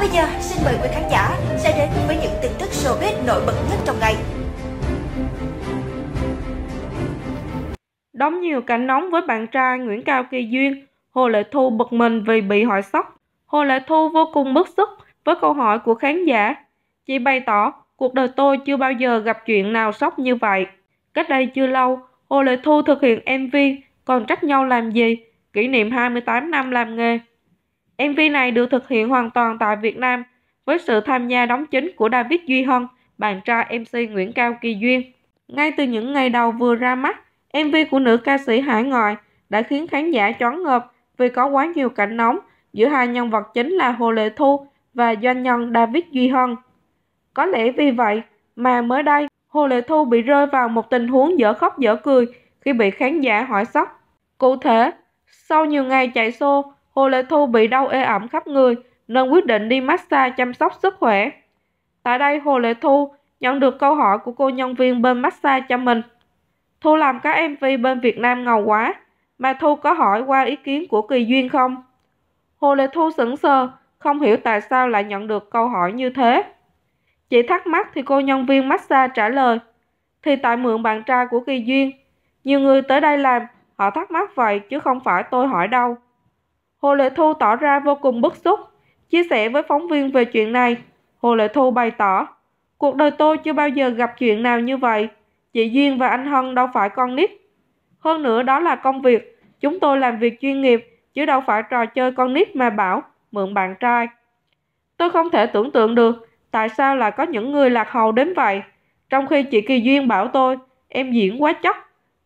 bây giờ, xin mời quý khán giả sẽ đến với những tin tức showbiz nổi bật nhất trong ngày. Đóng nhiều cảnh nóng với bạn trai Nguyễn Cao Kỳ Duyên, Hồ Lệ Thu bực mình vì bị hỏi sốc. Hồ Lệ Thu vô cùng bức xúc với câu hỏi của khán giả. Chị bày tỏ, cuộc đời tôi chưa bao giờ gặp chuyện nào sốc như vậy. Cách đây chưa lâu, Hồ Lệ Thu thực hiện MV Còn trách nhau làm gì, kỷ niệm 28 năm làm nghề MV này được thực hiện hoàn toàn tại Việt Nam với sự tham gia đóng chính của David Duy Hân, bạn trai MC Nguyễn Cao Kỳ Duyên. Ngay từ những ngày đầu vừa ra mắt, MV của nữ ca sĩ hải ngoại đã khiến khán giả choáng ngợp vì có quá nhiều cảnh nóng giữa hai nhân vật chính là Hồ Lệ Thu và doanh nhân David Duy Hân. Có lẽ vì vậy mà mới đây Hồ Lệ Thu bị rơi vào một tình huống dở khóc dở cười khi bị khán giả hỏi sóc. Cụ thể, sau nhiều ngày chạy xô, Hồ Lệ Thu bị đau ê ẩm khắp người nên quyết định đi massage chăm sóc sức khỏe. Tại đây Hồ Lệ Thu nhận được câu hỏi của cô nhân viên bên massage cho mình. Thu làm các MV bên Việt Nam ngầu quá, mà Thu có hỏi qua ý kiến của Kỳ Duyên không? Hồ Lệ Thu sững sờ, không hiểu tại sao lại nhận được câu hỏi như thế. Chị thắc mắc thì cô nhân viên massage trả lời, thì tại mượn bạn trai của Kỳ Duyên. Nhiều người tới đây làm, họ thắc mắc vậy chứ không phải tôi hỏi đâu. Hồ Lệ Thu tỏ ra vô cùng bức xúc. Chia sẻ với phóng viên về chuyện này, Hồ Lệ Thu bày tỏ, cuộc đời tôi chưa bao giờ gặp chuyện nào như vậy. Chị Duyên và anh Hân đâu phải con nít. Hơn nữa đó là công việc, chúng tôi làm việc chuyên nghiệp, chứ đâu phải trò chơi con nít mà bảo, mượn bạn trai. Tôi không thể tưởng tượng được tại sao lại có những người lạc hầu đến vậy. Trong khi chị Kỳ Duyên bảo tôi, em diễn quá chóc,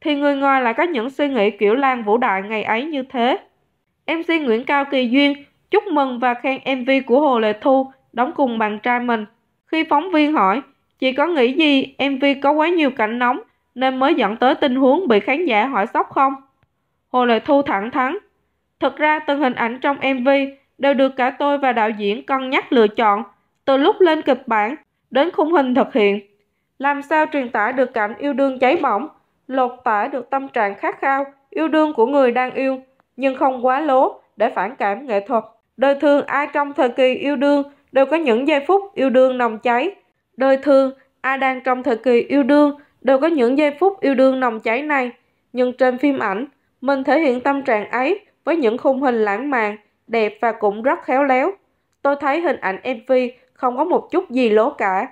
thì người ngoài lại có những suy nghĩ kiểu Lan Vũ Đại ngày ấy như thế. MC Nguyễn Cao Kỳ Duyên chúc mừng và khen MV của Hồ Lệ Thu đóng cùng bạn trai mình. Khi phóng viên hỏi, chị có nghĩ gì MV có quá nhiều cảnh nóng nên mới dẫn tới tình huống bị khán giả hỏi sốc không? Hồ Lệ Thu thẳng thắn. Thực ra từng hình ảnh trong MV đều được cả tôi và đạo diễn cân nhắc lựa chọn từ lúc lên kịch bản đến khung hình thực hiện. Làm sao truyền tải được cảnh yêu đương cháy bỏng, lột tả được tâm trạng khát khao, yêu đương của người đang yêu nhưng không quá lố để phản cảm nghệ thuật. Đời thường ai trong thời kỳ yêu đương đều có những giây phút yêu đương nồng cháy. Đời thường ai đang trong thời kỳ yêu đương đều có những giây phút yêu đương nồng cháy này. Nhưng trên phim ảnh, mình thể hiện tâm trạng ấy với những khung hình lãng mạn, đẹp và cũng rất khéo léo. Tôi thấy hình ảnh MV không có một chút gì lố cả.